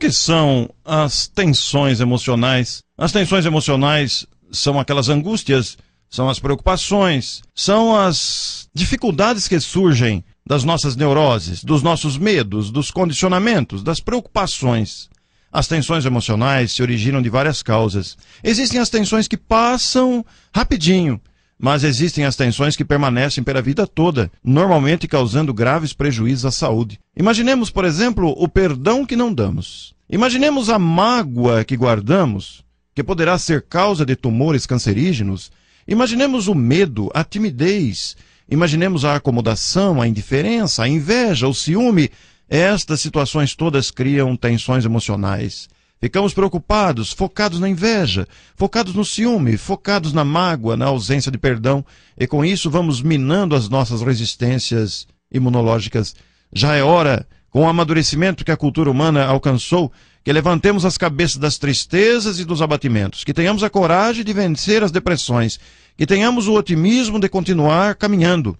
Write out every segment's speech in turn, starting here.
que são as tensões emocionais? As tensões emocionais são aquelas angústias, são as preocupações, são as dificuldades que surgem das nossas neuroses, dos nossos medos, dos condicionamentos, das preocupações. As tensões emocionais se originam de várias causas. Existem as tensões que passam rapidinho, mas existem as tensões que permanecem pela vida toda, normalmente causando graves prejuízos à saúde. Imaginemos, por exemplo, o perdão que não damos. Imaginemos a mágoa que guardamos, que poderá ser causa de tumores cancerígenos. Imaginemos o medo, a timidez. Imaginemos a acomodação, a indiferença, a inveja, o ciúme. Estas situações todas criam tensões emocionais. Ficamos preocupados, focados na inveja, focados no ciúme, focados na mágoa, na ausência de perdão, e com isso vamos minando as nossas resistências imunológicas. Já é hora, com o amadurecimento que a cultura humana alcançou, que levantemos as cabeças das tristezas e dos abatimentos, que tenhamos a coragem de vencer as depressões, que tenhamos o otimismo de continuar caminhando,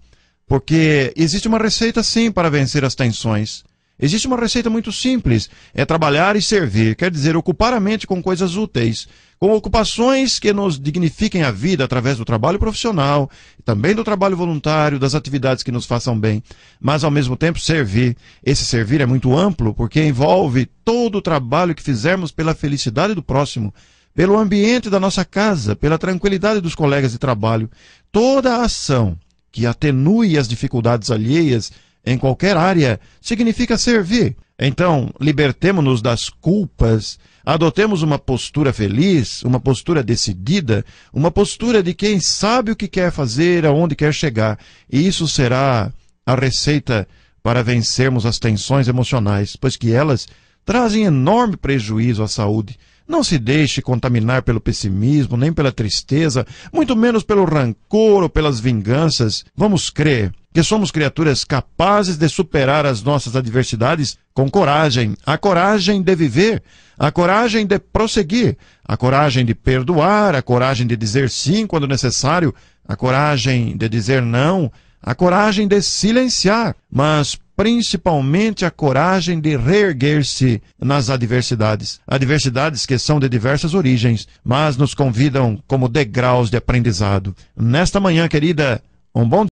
porque existe uma receita sim para vencer as tensões. Existe uma receita muito simples: é trabalhar e servir, quer dizer, ocupar a mente com coisas úteis, com ocupações que nos dignifiquem a vida através do trabalho profissional, também do trabalho voluntário, das atividades que nos façam bem, mas ao mesmo tempo servir. Esse servir é muito amplo porque envolve todo o trabalho que fizermos pela felicidade do próximo pelo ambiente da nossa casa, pela tranquilidade dos colegas de trabalho. Toda ação que atenue as dificuldades alheias em qualquer área, significa servir. Então, libertemo-nos das culpas, adotemos uma postura feliz, uma postura decidida, uma postura de quem sabe o que quer fazer, aonde quer chegar. E isso será a receita para vencermos as tensões emocionais, pois que elas trazem enorme prejuízo à saúde. Não se deixe contaminar pelo pessimismo, nem pela tristeza, muito menos pelo rancor ou pelas vinganças. Vamos crer que somos criaturas capazes de superar as nossas adversidades com coragem, a coragem de viver, a coragem de prosseguir, a coragem de perdoar, a coragem de dizer sim quando necessário, a coragem de dizer não, a coragem de silenciar, mas principalmente a coragem de reerguer-se nas adversidades. Adversidades que são de diversas origens, mas nos convidam como degraus de aprendizado. Nesta manhã, querida, um bom